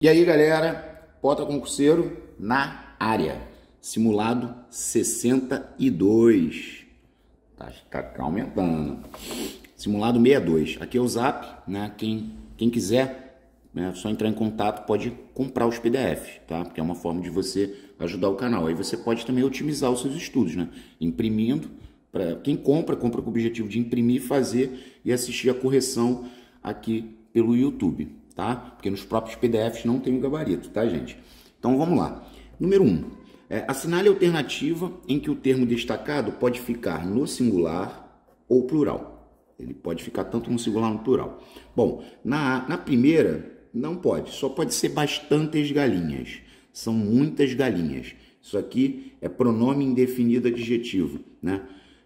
E aí, galera, Pota Concurseiro na área. Simulado 62. Tá, tá, tá aumentando. Simulado 62. Aqui é o Zap, né? Quem, quem quiser, né, é só entrar em contato, pode comprar os PDFs, tá? Porque é uma forma de você ajudar o canal. Aí você pode também otimizar os seus estudos, né? Imprimindo. Pra, quem compra, compra com o objetivo de imprimir, fazer e assistir a correção aqui pelo YouTube tá? Porque nos próprios PDFs não tem o gabarito, tá, gente? Então vamos lá. Número 1. Um, é, assinale a alternativa em que o termo destacado pode ficar no singular ou plural. Ele pode ficar tanto no singular ou no plural. Bom, na, na primeira, não pode. Só pode ser bastantes galinhas. São muitas galinhas. Isso aqui é pronome indefinido adjetivo, né?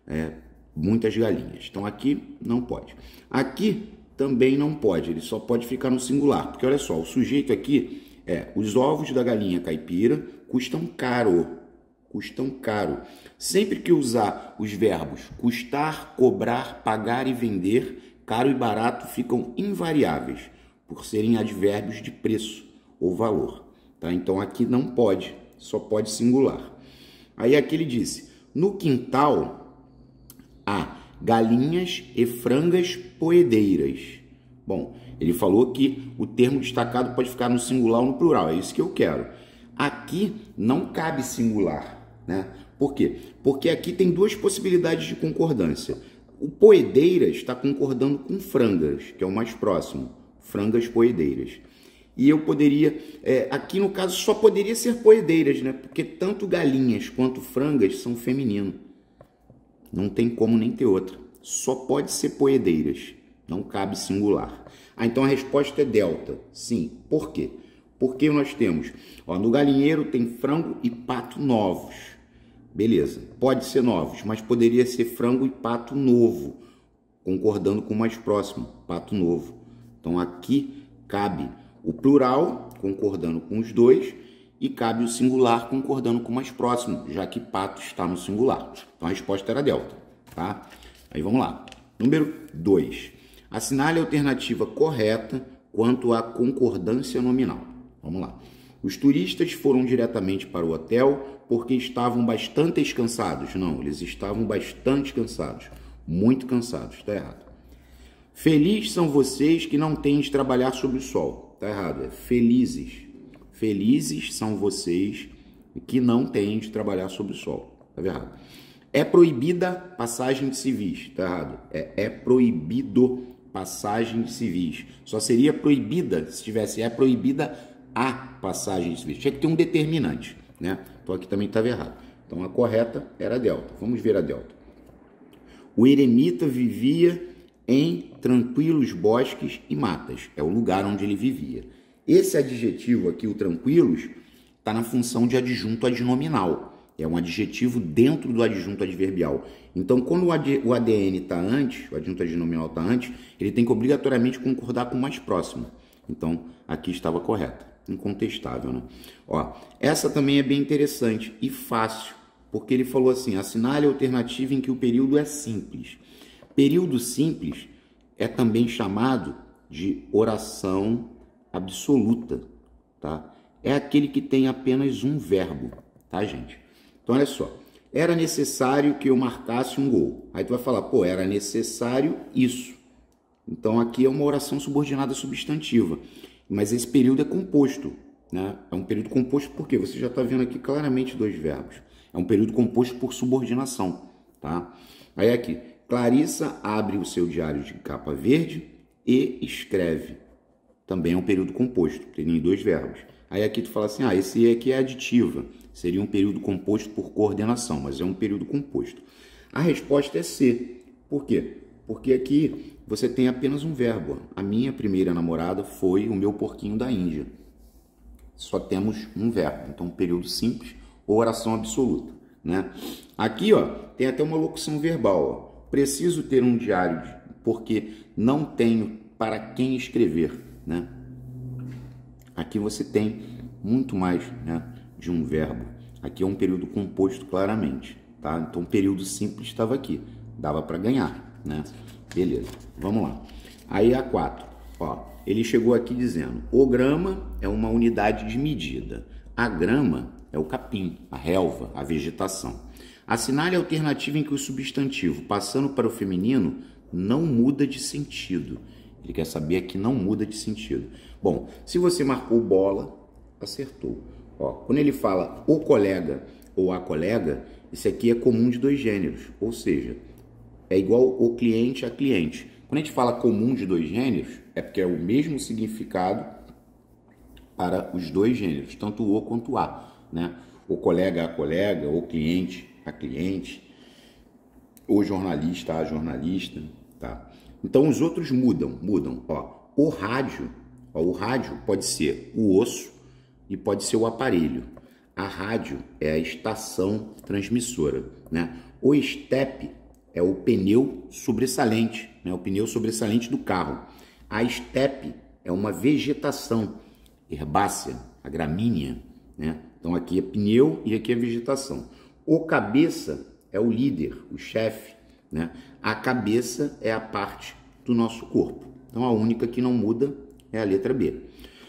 É, muitas galinhas. Então aqui não pode. Aqui também não pode, ele só pode ficar no singular. Porque olha só, o sujeito aqui é os ovos da galinha caipira custam caro. Custam caro. Sempre que usar os verbos custar, cobrar, pagar e vender, caro e barato ficam invariáveis, por serem advérbios de preço ou valor. Tá? Então aqui não pode, só pode singular. Aí aqui ele disse: no quintal há galinhas e frangas poedeiras. Bom, ele falou que o termo destacado pode ficar no singular ou no plural, é isso que eu quero. Aqui não cabe singular, né? Por quê? Porque aqui tem duas possibilidades de concordância. O poedeiras está concordando com frangas, que é o mais próximo, frangas poedeiras. E eu poderia, é, aqui no caso só poderia ser poedeiras, né? Porque tanto galinhas quanto frangas são feminino. Não tem como nem ter outra. Só pode ser poedeiras. Não cabe singular. Ah, então a resposta é delta. Sim. Por quê? Porque nós temos, ó, no galinheiro tem frango e pato novos. Beleza, pode ser novos, mas poderia ser frango e pato novo, concordando com o mais próximo, pato novo. Então aqui cabe o plural, concordando com os dois, e cabe o singular concordando com o mais próximo, já que pato está no singular. Então a resposta era delta, tá? Aí vamos lá. Número 2. Assinale a alternativa correta quanto à concordância nominal. Vamos lá. Os turistas foram diretamente para o hotel porque estavam bastante cansados. Não, eles estavam bastante cansados. Muito cansados. Está errado. Felizes são vocês que não têm de trabalhar sob o sol. Está errado. É felizes. Felizes são vocês que não têm de trabalhar sob o sol. Tá errado. É proibida passagem de civis. Tá errado. É, é proibido passagem de civis. Só seria proibida se tivesse é proibida a passagem de civis. Tinha que ter um determinante, né? Então aqui também estava errado. Então a correta era a delta. Vamos ver a delta. O eremita vivia em tranquilos bosques e matas. É o lugar onde ele vivia. Esse adjetivo aqui, o tranquilos, está na função de adjunto adnominal. É um adjetivo dentro do adjunto adverbial. Então, quando o, ADN está antes, o adjunto adnominal está antes, ele tem que obrigatoriamente concordar com o mais próximo. Então, aqui estava correta. Incontestável, né? Ó, essa também é bem interessante e fácil, porque ele falou assim: assinale a alternativa em que o período é simples. Período simples é também chamado de oração absoluta, tá? É aquele que tem apenas um verbo, tá, gente? Então, olha só. Era necessário que eu marcasse um gol. Aí tu vai falar, pô, era necessário isso. Então, aqui é uma oração subordinada substantiva. Mas esse período é composto, né? É um período composto porque você já está vendo aqui claramente dois verbos. É um período composto por subordinação, tá? Aí aqui, Clarissa abre o seu diário de capa verde e escreve também é um período composto, teria dois verbos. Aí aqui tu fala assim, ah, esse aqui é aditiva, seria um período composto por coordenação, mas é um período composto. A resposta é C. Por quê? Porque aqui você tem apenas um verbo. A minha primeira namorada foi o meu porquinho da Índia. Só temos um verbo, então um período simples ou oração absoluta, né? Aqui, ó, tem até uma locução verbal, ó. Preciso ter um diário porque não tenho para quem escrever né? Aqui você tem muito mais né, de um verbo. Aqui é um período composto claramente, tá? Então, período simples estava aqui, dava para ganhar, né? Beleza, vamos lá. Aí a 4, ó, ele chegou aqui dizendo, o grama é uma unidade de medida, a grama é o capim, a relva, a vegetação. Assinale a alternativa em que o substantivo, passando para o feminino, não muda de sentido ele quer saber que não muda de sentido. Bom, se você marcou bola, acertou. Ó, quando ele fala o colega ou a colega, isso aqui é comum de dois gêneros, ou seja, é igual o cliente a cliente. Quando a gente fala comum de dois gêneros, é porque é o mesmo significado para os dois gêneros, tanto o quanto a, né? O colega a colega, o cliente a cliente, o jornalista a jornalista, tá? Então os outros mudam, mudam. Ó, o rádio, ó, o rádio pode ser o osso e pode ser o aparelho. A rádio é a estação transmissora, né? O step é o pneu sobressalente, né? O pneu sobressalente do carro. A estepe é uma vegetação herbácea, a gramínea, né? Então aqui é pneu e aqui é vegetação. O cabeça é o líder, o chefe né? A cabeça é a parte do nosso corpo. Então a única que não muda é a letra B.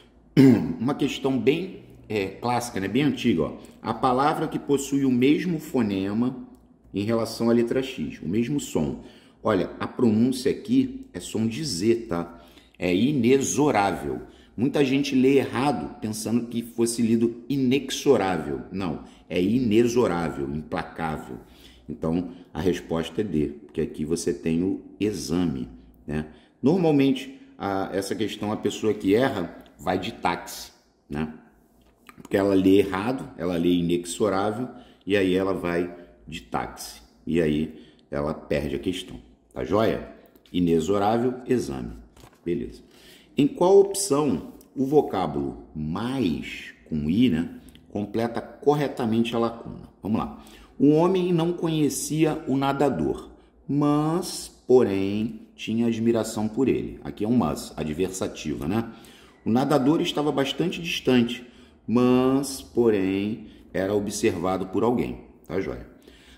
Uma questão bem é, clássica, né? bem antiga. Ó. A palavra que possui o mesmo fonema em relação à letra X, o mesmo som. Olha, a pronúncia aqui é som de Z, tá? É inexorável. Muita gente lê errado pensando que fosse lido inexorável. Não, é inexorável, implacável. Então, a resposta é D, porque aqui você tem o exame. Né? Normalmente, a, essa questão, a pessoa que erra vai de táxi, né? porque ela lê errado, ela lê inexorável, e aí ela vai de táxi. E aí ela perde a questão. Tá joia? Inexorável, exame. Beleza. Em qual opção o vocábulo mais com I né, completa corretamente a lacuna? Vamos lá. O homem não conhecia o nadador, mas, porém, tinha admiração por ele. Aqui é um mas, adversativa, né? O nadador estava bastante distante, mas, porém, era observado por alguém, tá joia?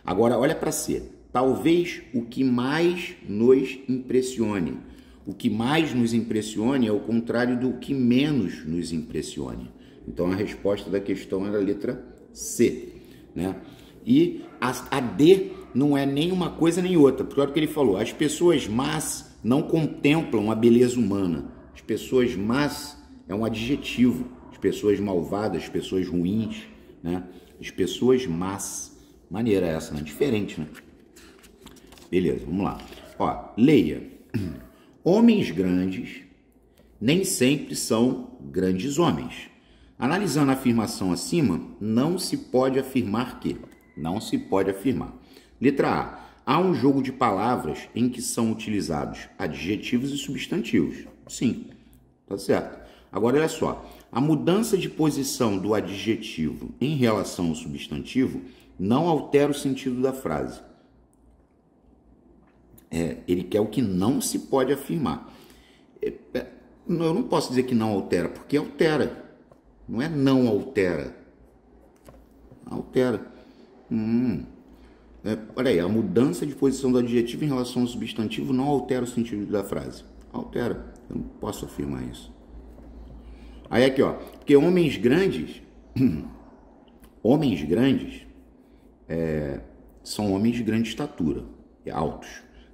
Agora, olha para C. Talvez o que mais nos impressione. O que mais nos impressione é o contrário do que menos nos impressione. Então, a resposta da questão era é a letra C, né? e a, a D não é nem uma coisa nem outra. Porque olha o que ele falou: as pessoas más não contemplam a beleza humana. As pessoas más é um adjetivo. As pessoas malvadas, as pessoas ruins, né? As pessoas más. Maneira essa, né? Diferente, né? Beleza, vamos lá. Ó, leia. Homens grandes nem sempre são grandes homens. Analisando a afirmação acima, não se pode afirmar que não se pode afirmar. Letra A. Há um jogo de palavras em que são utilizados adjetivos e substantivos. Sim, tá certo. Agora, olha só. A mudança de posição do adjetivo em relação ao substantivo não altera o sentido da frase. É, ele quer o que não se pode afirmar. É, é, eu não posso dizer que não altera, porque altera. Não é não altera. Altera. Hum. É, a mudança de posição do adjetivo em relação ao substantivo não altera o sentido da frase. Altera. Eu não posso afirmar isso. Aí aqui, ó. Porque homens grandes. homens grandes. É, são homens de grande estatura, altos.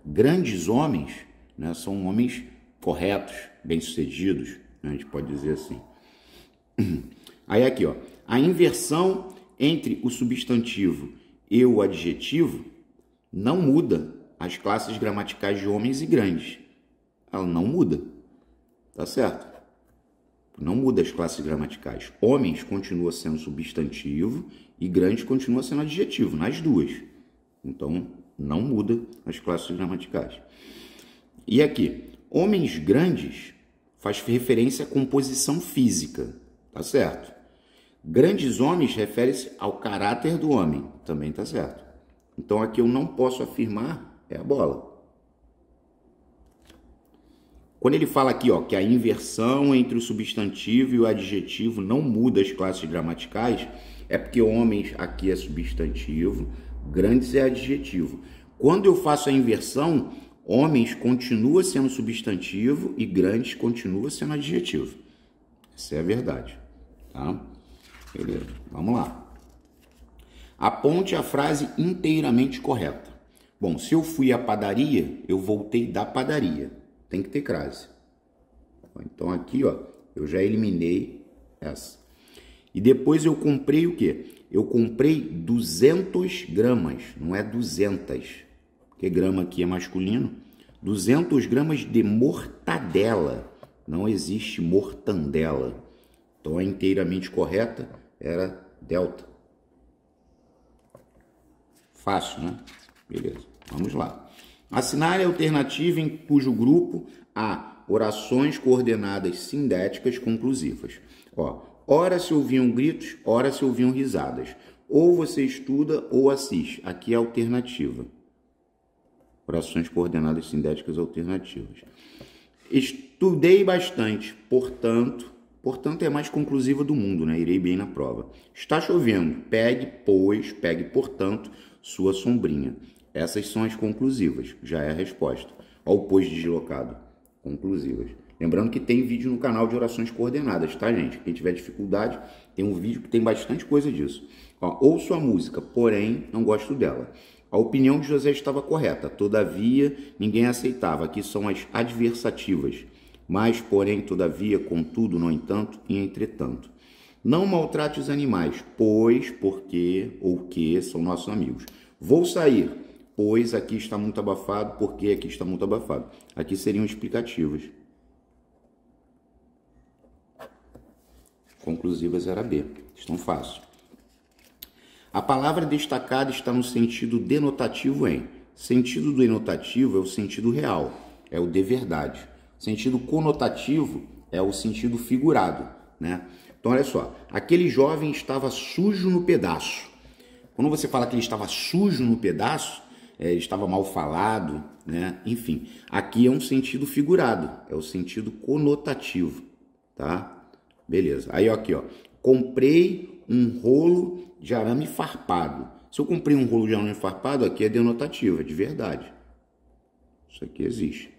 Grandes homens né, são homens corretos, bem-sucedidos, né, a gente pode dizer assim. Aí aqui, ó, a inversão entre o substantivo e o adjetivo não muda as classes gramaticais de homens e grandes. Ela não muda. Tá certo? Não muda as classes gramaticais. Homens continua sendo substantivo e grandes continua sendo adjetivo, nas duas. Então, não muda as classes gramaticais. E aqui, homens grandes faz referência à composição física, tá certo? Grandes homens refere-se ao caráter do homem, também está certo. Então aqui eu não posso afirmar é a bola. Quando ele fala aqui ó, que a inversão entre o substantivo e o adjetivo não muda as classes gramaticais, é porque homens aqui é substantivo, grandes é adjetivo. Quando eu faço a inversão, homens continua sendo substantivo e grandes continua sendo adjetivo. Essa é a verdade. Tá? Beleza, vamos lá. Aponte a frase inteiramente correta. Bom, se eu fui à padaria, eu voltei da padaria. Tem que ter crase. Então aqui, ó, eu já eliminei essa. E depois eu comprei o quê? Eu comprei 200 gramas, não é 200, porque grama aqui é masculino. 200 gramas de mortadela. Não existe mortandela. Então é inteiramente correta era delta. Fácil, né? Beleza, vamos lá. Assinale a é alternativa em cujo grupo há orações coordenadas sindéticas conclusivas. Ó, ora se ouviam gritos, ora se ouviam risadas. Ou você estuda ou assiste. Aqui é a alternativa. Orações coordenadas sindéticas alternativas. Estudei bastante, portanto, Portanto, é a mais conclusiva do mundo, né? Irei bem na prova. Está chovendo. Pegue, pois, pegue, portanto, sua sombrinha. Essas são as conclusivas, já é a resposta. Ao pois deslocado. Conclusivas. Lembrando que tem vídeo no canal de orações coordenadas, tá, gente? Quem tiver dificuldade, tem um vídeo que tem bastante coisa disso. Ó, ouço a música, porém não gosto dela. A opinião de José estava correta, todavia ninguém aceitava. Aqui são as adversativas. Mas, porém, todavia, contudo, no entanto e entretanto. Não maltrate os animais, pois, porque ou que são nossos amigos. Vou sair, pois aqui está muito abafado, porque aqui está muito abafado. Aqui seriam explicativas. Conclusivas era B. Estão fácil. A palavra destacada está no sentido denotativo em. Sentido denotativo é o sentido real, é o de verdade. Sentido conotativo é o sentido figurado, né? Então olha só, aquele jovem estava sujo no pedaço. Quando você fala que ele estava sujo no pedaço, é, ele estava mal falado, né? Enfim, aqui é um sentido figurado, é o sentido conotativo, tá? Beleza. Aí ó, aqui ó, comprei um rolo de arame farpado. Se eu comprei um rolo de arame farpado, aqui é denotativo, é de verdade. Isso aqui existe.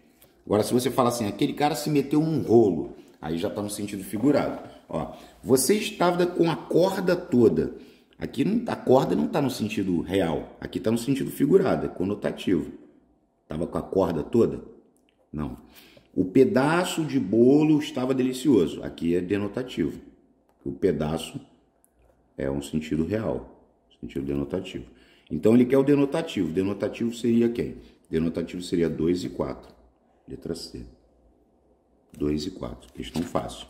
Agora, se você fala assim, aquele cara se meteu num rolo, aí já está no sentido figurado. Ó, você estava com a corda toda. Aqui não, a corda não está no sentido real, aqui está no sentido figurado, é conotativo. Estava com a corda toda? Não. O pedaço de bolo estava delicioso. Aqui é denotativo. O pedaço é um sentido real, sentido denotativo. Então ele quer o denotativo. Denotativo seria quem? Denotativo seria 2 e 4. Letra C. 2 e 4. Questão fácil.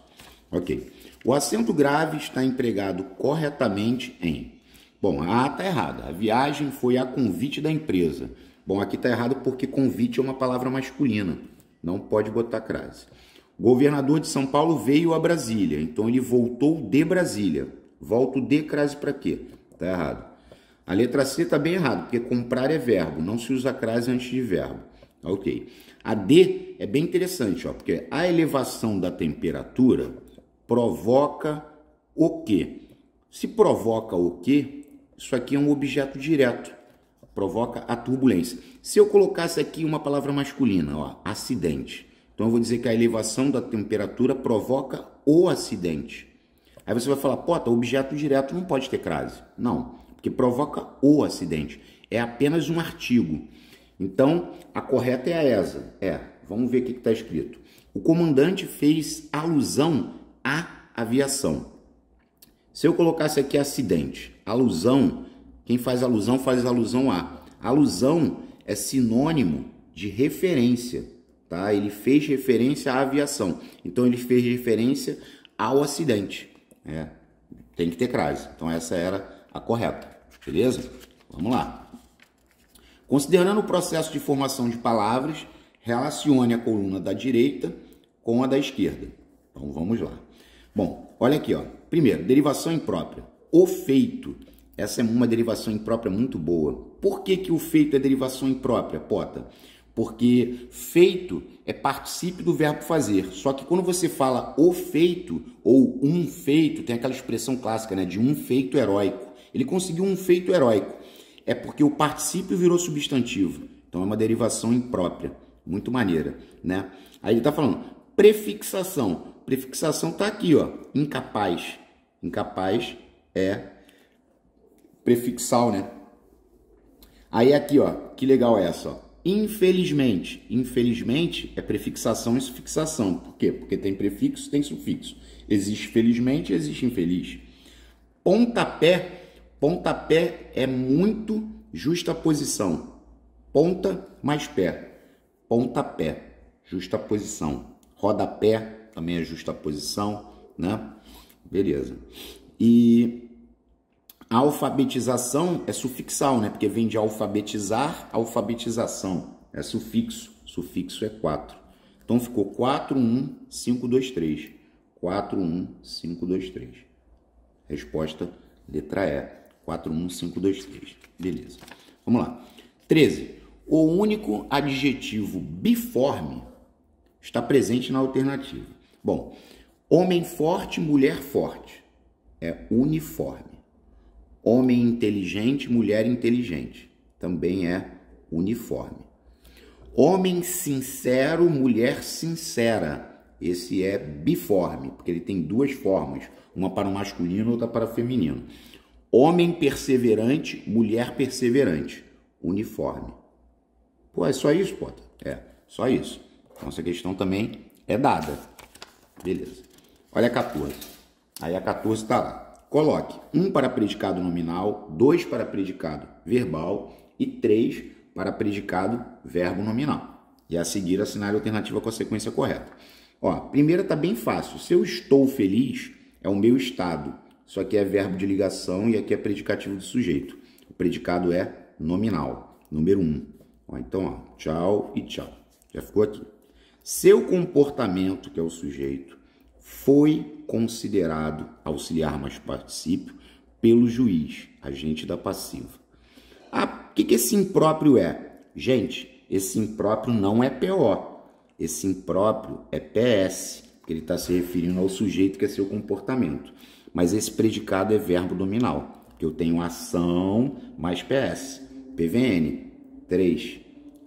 Ok. O acento grave está empregado corretamente em. Bom, a A está errada. A viagem foi a convite da empresa. Bom, aqui está errado porque convite é uma palavra masculina. Não pode botar crase. O governador de São Paulo veio a Brasília. Então ele voltou de Brasília. Volto de crase para quê? Está errado. A letra C está bem errado, porque comprar é verbo. Não se usa crase antes de verbo. Ok. A D é bem interessante, ó, porque a elevação da temperatura provoca o quê? Se provoca o quê? Isso aqui é um objeto direto. Provoca a turbulência. Se eu colocasse aqui uma palavra masculina, ó, acidente. Então eu vou dizer que a elevação da temperatura provoca o acidente. Aí você vai falar, pota, objeto direto não pode ter crase. Não, porque provoca o acidente. É apenas um artigo. Então, a correta é a ESA. É, vamos ver o que está escrito. O comandante fez alusão à aviação. Se eu colocasse aqui acidente, alusão, quem faz alusão faz alusão a. Alusão é sinônimo de referência, tá? Ele fez referência à aviação. Então ele fez referência ao acidente. É, tem que ter crase. Então essa era a correta. Beleza? Vamos lá. Considerando o processo de formação de palavras, relacione a coluna da direita com a da esquerda. Então vamos lá. Bom, olha aqui, ó. Primeiro, derivação imprópria. O feito. Essa é uma derivação imprópria muito boa. Por que, que o feito é derivação imprópria, Pota? Porque feito é particípio do verbo fazer. Só que quando você fala o feito ou um feito, tem aquela expressão clássica, né, de um feito heróico. Ele conseguiu um feito heróico é porque o particípio virou substantivo. Então é uma derivação imprópria, muito maneira, né? Aí ele está falando prefixação. Prefixação está aqui, ó, incapaz. Incapaz é prefixal, né? Aí é aqui, ó, que legal é essa, ó. Infelizmente, infelizmente é prefixação e sufixação. Por quê? Porque tem prefixo, tem sufixo. Existe felizmente, existe infeliz. Pontapé Pontapé é muito justa posição. Ponta mais pé. Pontapé, justa posição. Rodapé também é justa posição, né? Beleza. E a alfabetização é sufixal, né? Porque vem de alfabetizar, alfabetização. É sufixo. Sufixo é 4. Então ficou 4, 1, 5, 2, 3. 4, 1, 5, 2, 3. Resposta letra E. 41523. Beleza. Vamos lá. 13. O único adjetivo biforme está presente na alternativa. Bom, homem forte, mulher forte. É uniforme. Homem inteligente, mulher inteligente. Também é uniforme. Homem sincero, mulher sincera. Esse é biforme, porque ele tem duas formas, uma para o masculino e outra para o feminino. Homem perseverante, mulher perseverante. Uniforme. Pô, é só isso, Pota? É, só isso. Então essa questão também é dada. Beleza. Olha a 14. Aí a 14 está lá. Coloque um para predicado nominal, dois para predicado verbal e três para predicado verbo nominal. E a seguir assinale a alternativa com a sequência correta. Ó, a primeira está bem fácil. Se eu estou feliz, é o meu estado. Isso aqui é verbo de ligação e aqui é predicativo do sujeito. O predicado é nominal, número 1. Um. então, ó, tchau e tchau. Já ficou aqui. Seu comportamento, que é o sujeito, foi considerado auxiliar mais participio pelo juiz, agente da passiva. Ah, o que, que esse impróprio é? Gente, esse impróprio não é PO. Esse impróprio é PS, porque ele está se referindo ao sujeito que é seu comportamento. Mas esse predicado é verbo nominal. Eu tenho ação mais PS. PVN 3.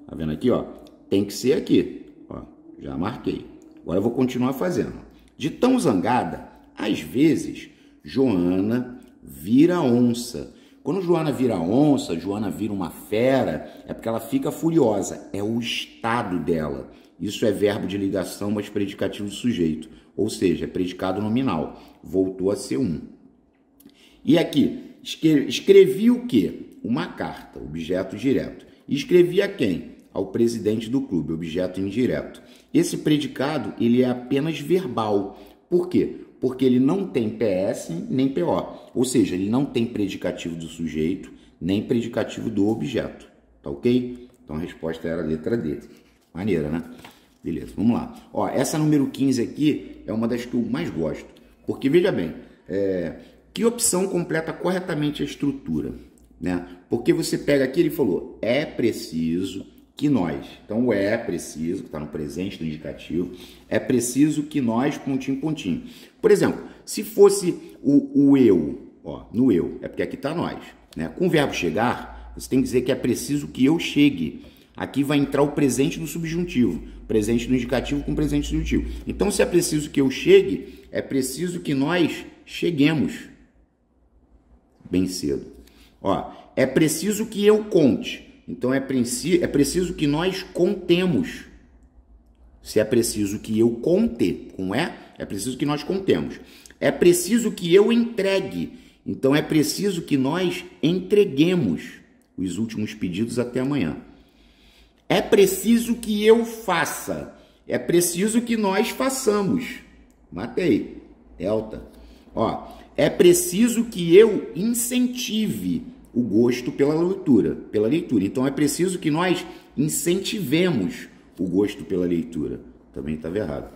Tá vendo aqui, ó? Tem que ser aqui. Ó, já marquei. Agora eu vou continuar fazendo. De tão zangada, às vezes, Joana vira onça quando Joana vira onça, Joana vira uma fera, é porque ela fica furiosa, é o estado dela. Isso é verbo de ligação, mas predicativo do sujeito, ou seja, é predicado nominal, voltou a ser um. E aqui, escrevi o quê? Uma carta, objeto direto. E escrevi a quem? Ao presidente do clube, objeto indireto. Esse predicado, ele é apenas verbal. Por quê? porque ele não tem PS nem PO, ou seja, ele não tem predicativo do sujeito nem predicativo do objeto, tá ok? Então a resposta era a letra D. Maneira, né? Beleza, vamos lá. Ó, essa número 15 aqui é uma das que eu mais gosto, porque veja bem, é, que opção completa corretamente a estrutura, né? Porque você pega aqui, ele falou, é preciso que nós. Então, o é, é preciso, que está no presente do indicativo, é preciso que nós, pontinho, pontinho. Por exemplo, se fosse o, o eu, ó, no eu, é porque aqui está nós. Né? Com o verbo chegar, você tem que dizer que é preciso que eu chegue. Aqui vai entrar o presente no subjuntivo, presente no indicativo com presente subjuntivo. Então, se é preciso que eu chegue, é preciso que nós cheguemos bem cedo. Ó, é preciso que eu conte. Então é, preci é preciso que nós contemos. Se é preciso que eu conte, com é, é preciso que nós contemos. É preciso que eu entregue. Então é preciso que nós entreguemos os últimos pedidos até amanhã. É preciso que eu faça. É preciso que nós façamos. Matei. Delta. Ó, é preciso que eu incentive o gosto pela leitura, pela leitura. Então é preciso que nós incentivemos o gosto pela leitura. Também estava errado.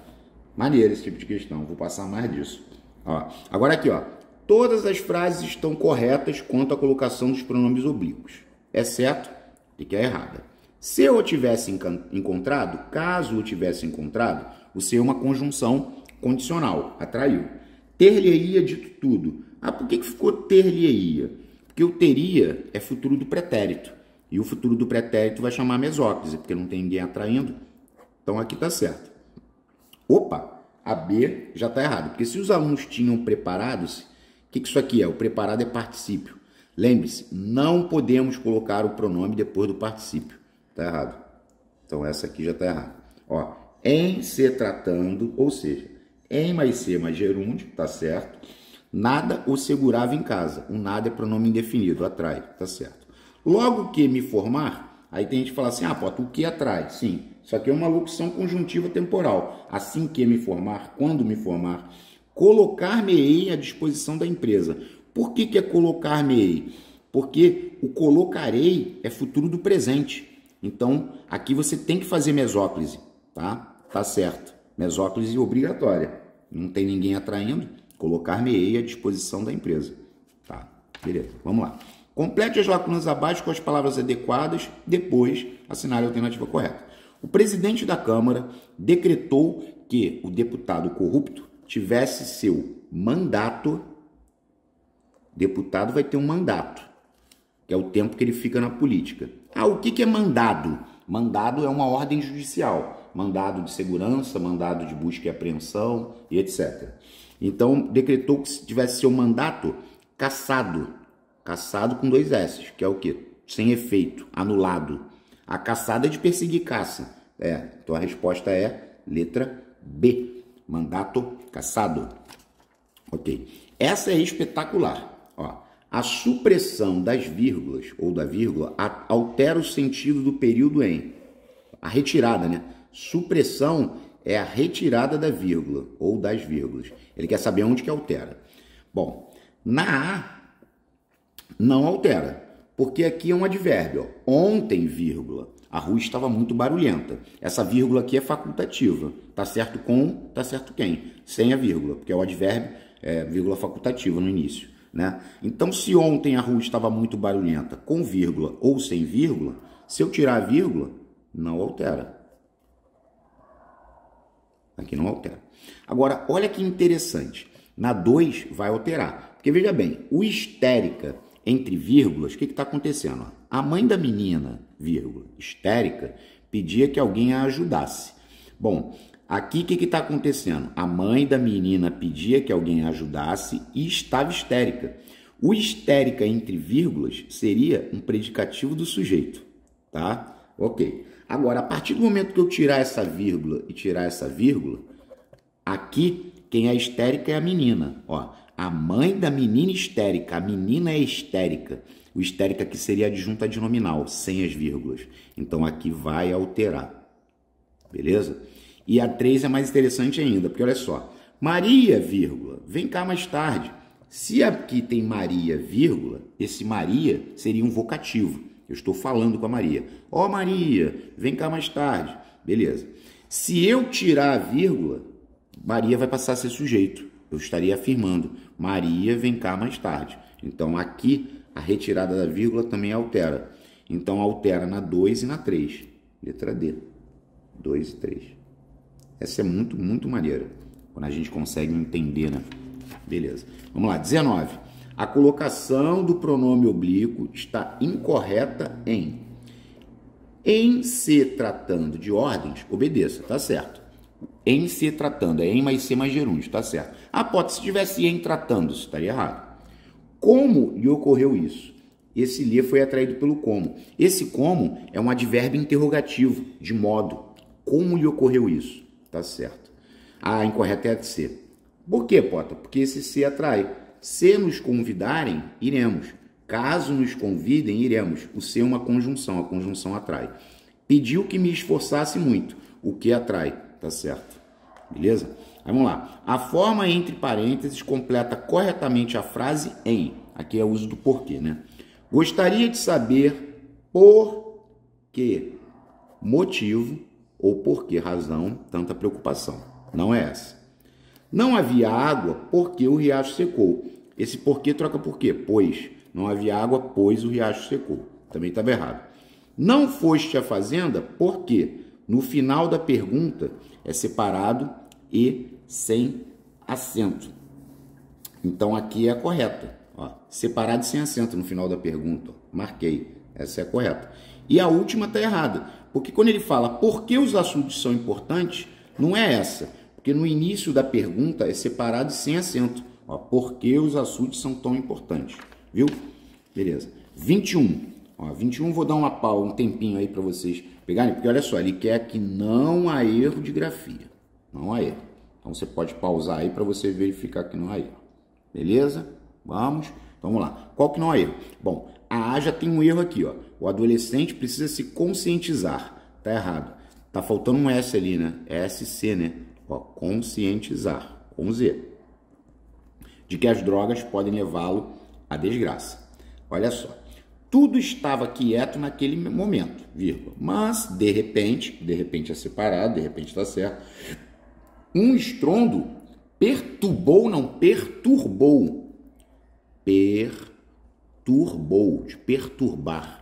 Maneiro esse tipo de questão, vou passar mais disso. Ó, agora aqui, ó, todas as frases estão corretas quanto à colocação dos pronomes oblíquos, exceto é E que é errada. Se eu o tivesse encontrado, caso o tivesse encontrado, o ser é uma conjunção condicional, atraiu. Ter-lhe-ia dito tudo. Ah, por que, que ficou ter-lhe-ia? Porque o teria é futuro do pretérito. E o futuro do pretérito vai chamar mesóclise, porque não tem ninguém atraindo. Então aqui está certo opa, a B já está errada. Porque se os alunos tinham preparados, o que, que isso aqui é? O preparado é particípio. Lembre-se, não podemos colocar o pronome depois do particípio. Está errado. Então essa aqui já está errada. Ó, em se tratando, ou seja, em mais ser mais gerúndio, está certo? Nada o segurava em casa. O nada é pronome indefinido, atrai, tá certo? Logo que me formar, aí tem gente que fala assim: "Ah, pô, o que atrai?" Sim, isso aqui é uma locução conjuntiva temporal. Assim que me formar, quando me formar, colocar-me-ei à disposição da empresa. Por que, que é colocar-me-ei? Porque o colocarei é futuro do presente. Então, aqui você tem que fazer mesóclise, tá? Tá certo. Mesóclise obrigatória. Não tem ninguém atraindo. Colocar-me-ei à disposição da empresa. Tá, beleza. Vamos lá. Complete as lacunas abaixo com as palavras adequadas, depois assinale a alternativa correta. O presidente da Câmara decretou que o deputado corrupto tivesse seu mandato. Deputado vai ter um mandato, que é o tempo que ele fica na política. Ah, o que, que é mandado? Mandado é uma ordem judicial, mandado de segurança, mandado de busca e apreensão e etc. Então, decretou que se tivesse seu mandato cassado, cassado com dois S, que é o que? Sem efeito, anulado. A caçada é de perseguir caça. É, então a resposta é letra B. Mandato caçado. Ok. Essa é espetacular. Ó, a supressão das vírgulas ou da vírgula altera o sentido do período em. A retirada, né? Supressão é a retirada da vírgula ou das vírgulas. Ele quer saber onde que altera. Bom, na A não altera. Porque aqui é um advérbio. Ó. Ontem, vírgula, a rua estava muito barulhenta. Essa vírgula aqui é facultativa. Tá certo com, tá certo quem. Sem a vírgula, porque é o advérbio, é, vírgula facultativa no início. Né? Então, se ontem a rua estava muito barulhenta, com vírgula ou sem vírgula, se eu tirar a vírgula, não altera. Aqui não altera. Agora, olha que interessante. Na 2 vai alterar. Porque veja bem, o histérica entre vírgulas, o que está acontecendo? A mãe da menina, vírgula, histérica, pedia que alguém a ajudasse. Bom, aqui o que está acontecendo? A mãe da menina pedia que alguém a ajudasse e estava histérica. O histérica entre vírgulas seria um predicativo do sujeito, tá? Ok. Agora, a partir do momento que eu tirar essa vírgula e tirar essa vírgula, aqui quem é histérica é a menina, ó a mãe da menina histérica, a menina é histérica. O histérica que seria adjunta denominal, sem as vírgulas. Então aqui vai alterar. Beleza? E a 3 é mais interessante ainda, porque olha só. Maria, vírgula, vem cá mais tarde. Se aqui tem Maria, vírgula, esse Maria seria um vocativo. Eu estou falando com a Maria. Ó oh, Maria, vem cá mais tarde. Beleza. Se eu tirar a vírgula, Maria vai passar a ser sujeito eu estaria afirmando Maria vem cá mais tarde. Então aqui a retirada da vírgula também altera. Então altera na 2 e na 3. Letra D. 2 e 3. Essa é muito, muito maneira. Quando a gente consegue entender, né? Beleza. Vamos lá, 19. A colocação do pronome oblíquo está incorreta em em se tratando de ordens, obedeça, tá certo. Em se tratando, é em mais ser mais gerúndio, tá certo. Ah, pode, se tivesse em tratando-se, estaria errado. Como lhe ocorreu isso? Esse lhe foi atraído pelo como. Esse como é um advérbio interrogativo, de modo. Como lhe ocorreu isso? Tá certo. A ah, incorreta é de ser. Por quê, Pota? Porque esse se atrai. Se nos convidarem, iremos. Caso nos convidem, iremos. O ser é uma conjunção, a conjunção atrai. Pediu que me esforçasse muito, o que atrai Tá certo. Beleza? Aí vamos lá. A forma entre parênteses completa corretamente a frase em. Aqui é o uso do porquê, né? Gostaria de saber por que motivo ou por que razão tanta preocupação. Não é essa. Não havia água porque o riacho secou. Esse porquê troca por quê? Pois. Não havia água, pois o riacho secou. Também estava errado. Não foste à fazenda porque no final da pergunta é separado e sem acento. Então aqui é correta. Ó, separado sem acento no final da pergunta. Ó, marquei. Essa é correta. E a última está errada. Porque quando ele fala por que os assuntos são importantes, não é essa. Porque no início da pergunta é separado sem acento. Ó, por que os assuntos são tão importantes? Viu? Beleza. 21. Ó, 21 vou dar uma pau, um tempinho aí para vocês pegarem, porque olha só, ele quer que não há erro de grafia, não há erro. Então você pode pausar aí para você verificar que não há erro. Beleza? Vamos? Então, vamos lá. Qual que não há erro? Bom, a A já tem um erro aqui, ó. O adolescente precisa se conscientizar. Tá errado. Tá faltando um S ali, né? SC, né? Ó, conscientizar, com Z. De que as drogas podem levá-lo à desgraça. Olha só. Tudo estava quieto naquele momento, vírgula. Mas, de repente, de repente é separado, de repente está certo. Um estrondo perturbou, não perturbou. Perturbou, de perturbar.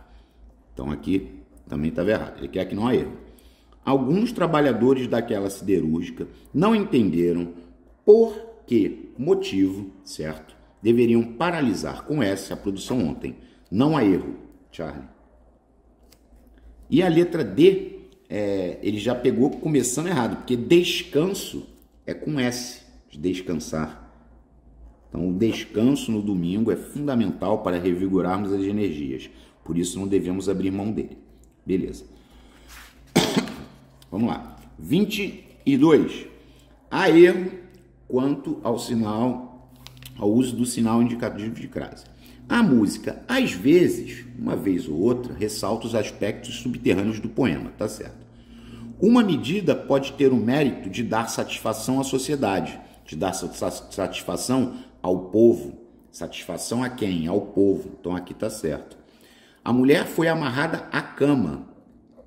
Então aqui também estava errado. Ele quer que não há erro. Alguns trabalhadores daquela siderúrgica não entenderam por que motivo, certo? Deveriam paralisar com S a produção ontem não há erro, Charlie. E a letra D, é, ele já pegou começando errado, porque descanso é com S, de descansar. Então, o descanso no domingo é fundamental para revigorarmos as energias. Por isso, não devemos abrir mão dele. Beleza. Vamos lá. 22. Há erro quanto ao sinal, ao uso do sinal indicativo de crase. A música, às vezes, uma vez ou outra, ressalta os aspectos subterrâneos do poema, tá certo? Uma medida pode ter o mérito de dar satisfação à sociedade, de dar satisfação ao povo. Satisfação a quem? Ao povo. Então aqui tá certo. A mulher foi amarrada à cama.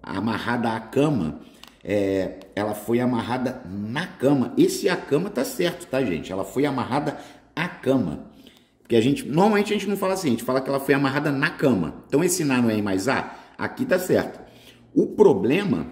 Amarrada à cama, é, ela foi amarrada na cama. Esse a cama tá certo, tá, gente? Ela foi amarrada à cama. Que a gente, normalmente a gente não fala assim, a gente fala que ela foi amarrada na cama. Então esse na não é em mais A, aqui tá certo. O problema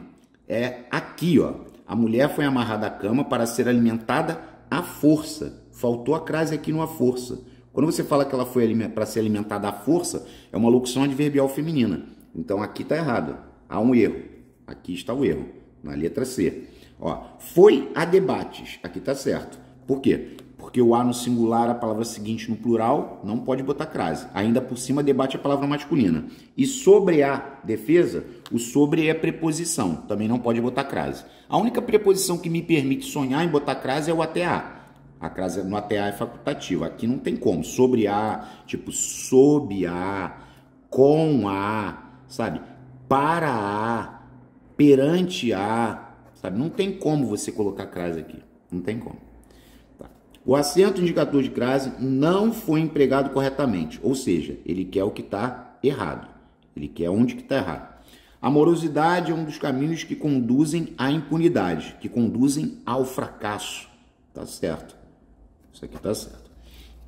é aqui, ó. A mulher foi amarrada à cama para ser alimentada à força. Faltou a crase aqui no à força. Quando você fala que ela foi para ser alimentada à força, é uma locução adverbial feminina. Então aqui tá errado. Há um erro. Aqui está o erro, na letra C. Ó, foi a debates. Aqui tá certo. Por quê? porque o A no singular, a palavra seguinte no plural, não pode botar crase. Ainda por cima, debate a palavra masculina. E sobre a defesa, o sobre é preposição, também não pode botar crase. A única preposição que me permite sonhar em botar crase é o até A. A crase é, no até A é facultativa, aqui não tem como. Sobre A, tipo, sob A, com A, sabe? Para A, perante A, sabe? Não tem como você colocar crase aqui, não tem como. O assento indicador de crase não foi empregado corretamente, ou seja, ele quer o que está errado, ele quer onde que está errado. A morosidade é um dos caminhos que conduzem à impunidade, que conduzem ao fracasso. Tá certo. Isso aqui tá certo.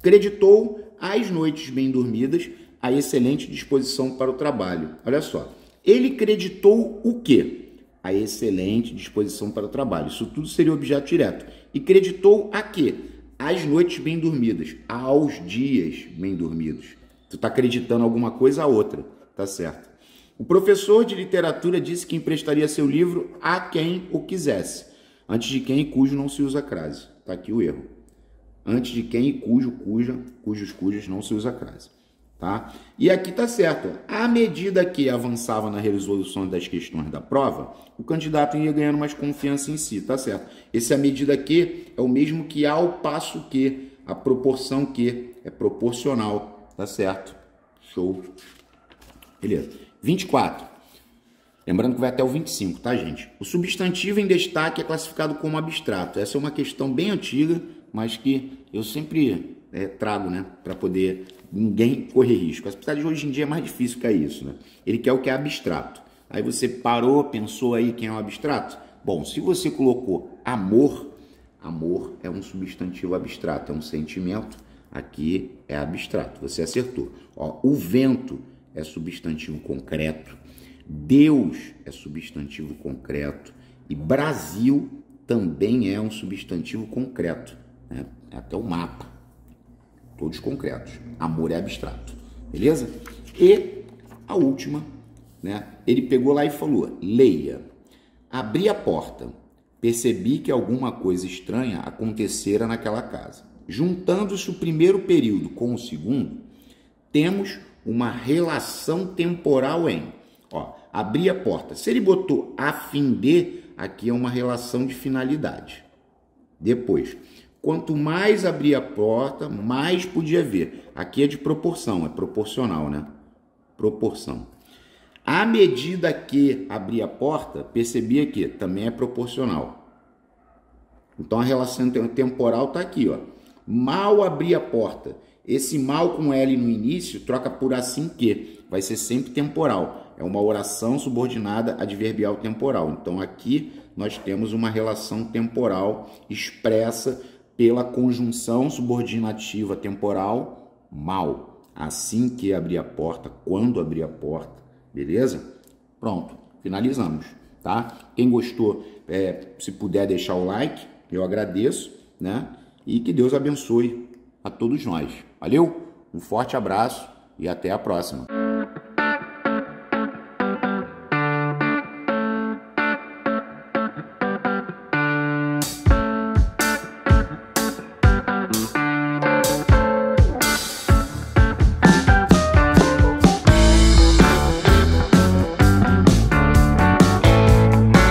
Creditou as noites bem dormidas, a excelente disposição para o trabalho. Olha só. Ele creditou o quê? A excelente disposição para o trabalho. Isso tudo seria objeto direto. E creditou a quê? às noites bem dormidas, aos dias bem dormidos. Tu está acreditando alguma coisa a outra, tá certo? O professor de literatura disse que emprestaria seu livro a quem o quisesse, antes de quem e cujo não se usa crase. Tá aqui o erro. Antes de quem e cujo, cuja, cujos, cujas não se usa crase. Tá? E aqui está certo. À medida que avançava na resolução das questões da prova, o candidato ia ganhando mais confiança em si, tá certo? Esse à medida que é o mesmo que ao passo que, a proporção que é proporcional, tá certo? Show. Beleza. 24. Lembrando que vai até o 25, tá, gente? O substantivo em destaque é classificado como abstrato. Essa é uma questão bem antiga, mas que eu sempre é, trago, né, para poder ninguém corre risco. As sociedade hoje em dia é mais difícil que é isso, né? Ele quer o que é abstrato. Aí você parou, pensou aí quem é o abstrato? Bom, se você colocou amor, amor é um substantivo abstrato, é um sentimento, aqui é abstrato, você acertou. Ó, o vento é substantivo concreto, Deus é substantivo concreto e Brasil também é um substantivo concreto, né? até o mapa todos concretos. Amor é abstrato, beleza? E a última, né? Ele pegou lá e falou: leia. Abri a porta. Percebi que alguma coisa estranha acontecera naquela casa. Juntando-se o primeiro período com o segundo, temos uma relação temporal em. Ó, abri a porta. Se ele botou a fim de, aqui é uma relação de finalidade. Depois, Quanto mais abria a porta, mais podia ver. Aqui é de proporção, é proporcional, né? Proporção. À medida que abria a porta, percebia que também é proporcional. Então a relação temporal está aqui, ó. Mal abria a porta. Esse mal com L no início troca por assim que. Vai ser sempre temporal. É uma oração subordinada adverbial temporal. Então aqui nós temos uma relação temporal expressa pela conjunção subordinativa temporal mal. Assim que abrir a porta, quando abrir a porta, beleza? Pronto, finalizamos, tá? Quem gostou, é, se puder deixar o like, eu agradeço, né? E que Deus abençoe a todos nós. Valeu? Um forte abraço e até a próxima.